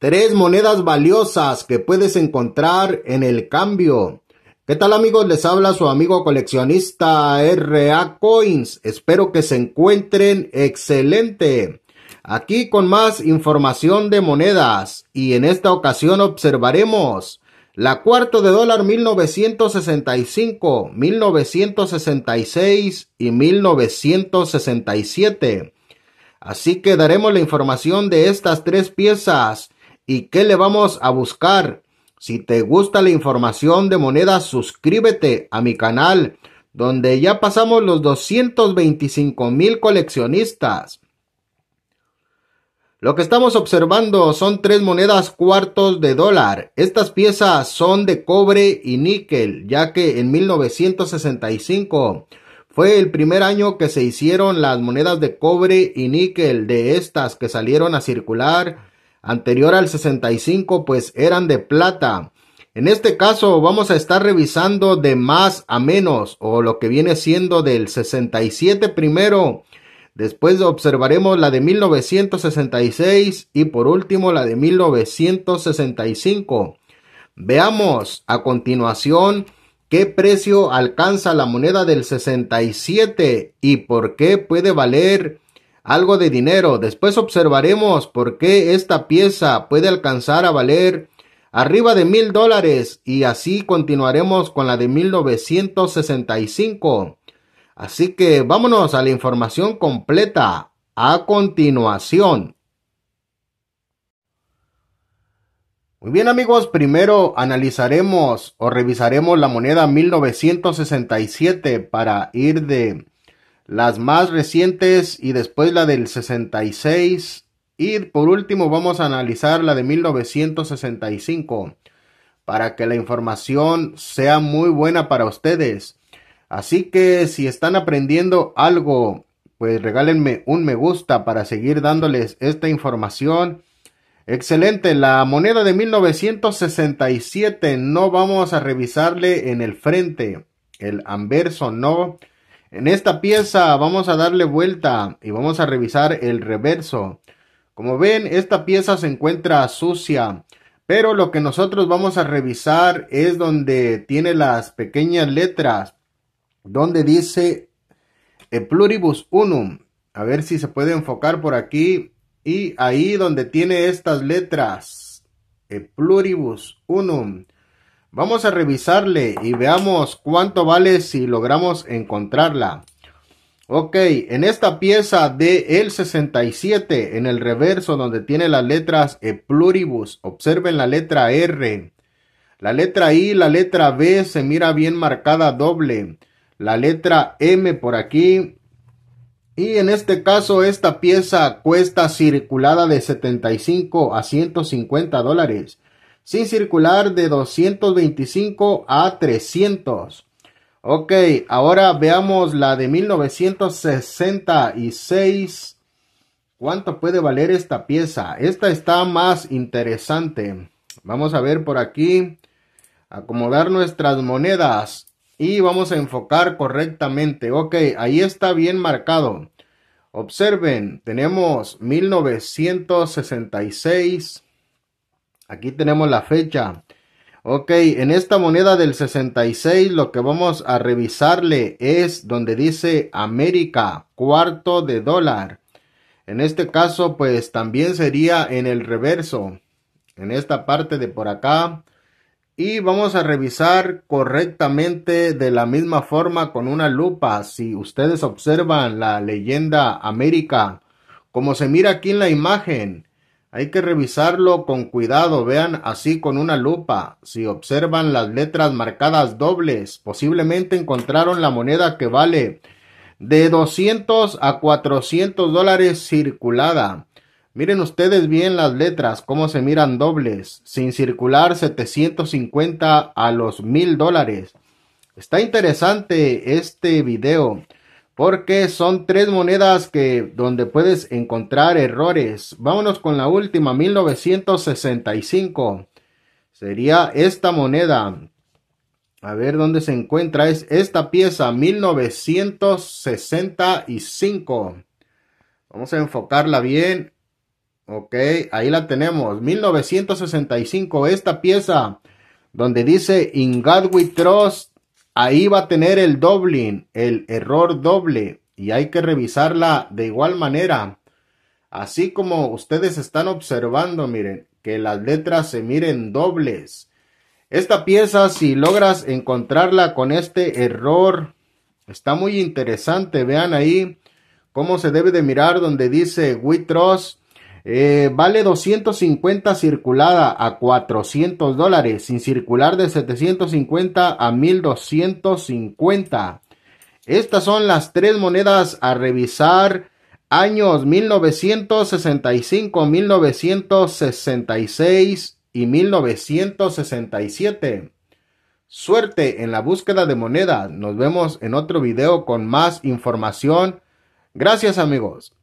Tres monedas valiosas que puedes encontrar en el cambio. ¿Qué tal amigos? Les habla su amigo coleccionista RA Coins. Espero que se encuentren excelente. Aquí con más información de monedas y en esta ocasión observaremos la cuarto de dólar 1965, 1966 y 1967. Así que daremos la información de estas tres piezas ¿Y qué le vamos a buscar? Si te gusta la información de monedas, suscríbete a mi canal, donde ya pasamos los 225 mil coleccionistas. Lo que estamos observando son tres monedas cuartos de dólar. Estas piezas son de cobre y níquel, ya que en 1965 fue el primer año que se hicieron las monedas de cobre y níquel de estas que salieron a circular anterior al 65, pues eran de plata. En este caso vamos a estar revisando de más a menos o lo que viene siendo del 67 primero. Después observaremos la de 1966 y por último la de 1965. Veamos a continuación qué precio alcanza la moneda del 67 y por qué puede valer algo de dinero. Después observaremos por qué esta pieza puede alcanzar a valer arriba de mil dólares y así continuaremos con la de 1965. Así que vámonos a la información completa a continuación. Muy bien amigos, primero analizaremos o revisaremos la moneda 1967 para ir de las más recientes y después la del 66. Y por último vamos a analizar la de 1965 para que la información sea muy buena para ustedes. Así que si están aprendiendo algo, pues regálenme un me gusta para seguir dándoles esta información. Excelente, la moneda de 1967 no vamos a revisarle en el frente, el anverso no, en esta pieza vamos a darle vuelta y vamos a revisar el reverso. Como ven, esta pieza se encuentra sucia, pero lo que nosotros vamos a revisar es donde tiene las pequeñas letras, donde dice e pluribus unum. A ver si se puede enfocar por aquí. Y ahí donde tiene estas letras, e pluribus unum. Vamos a revisarle y veamos cuánto vale si logramos encontrarla. Ok, en esta pieza de el 67, en el reverso donde tiene las letras e pluribus, observen la letra R. La letra I, la letra B se mira bien marcada doble. La letra M por aquí. Y en este caso esta pieza cuesta circulada de 75 a 150 dólares sin circular de 225 a 300. Ok, ahora veamos la de 1966. ¿Cuánto puede valer esta pieza? Esta está más interesante. Vamos a ver por aquí, acomodar nuestras monedas y vamos a enfocar correctamente. Ok, ahí está bien marcado. Observen, tenemos 1966. Aquí tenemos la fecha. Ok, en esta moneda del 66 lo que vamos a revisarle es donde dice América, cuarto de dólar. En este caso pues también sería en el reverso, en esta parte de por acá. Y vamos a revisar correctamente de la misma forma con una lupa. Si ustedes observan la leyenda América, como se mira aquí en la imagen, hay que revisarlo con cuidado, vean así con una lupa. Si observan las letras marcadas dobles, posiblemente encontraron la moneda que vale de 200 a 400 dólares circulada. Miren ustedes bien las letras, cómo se miran dobles, sin circular 750 a los 1000 dólares. Está interesante este video porque son tres monedas que donde puedes encontrar errores. Vámonos con la última, 1965. Sería esta moneda. A ver dónde se encuentra. Es esta pieza, 1965. Vamos a enfocarla bien. Ok, ahí la tenemos. 1965, esta pieza donde dice In God We Trust Ahí va a tener el dobling, el error doble, y hay que revisarla de igual manera. Así como ustedes están observando, miren, que las letras se miren dobles. Esta pieza, si logras encontrarla con este error, está muy interesante. Vean ahí cómo se debe de mirar donde dice We eh, vale 250 circulada a 400 dólares, sin circular de 750 a 1250. Estas son las tres monedas a revisar años 1965, 1966 y 1967. Suerte en la búsqueda de monedas. Nos vemos en otro video con más información. Gracias amigos.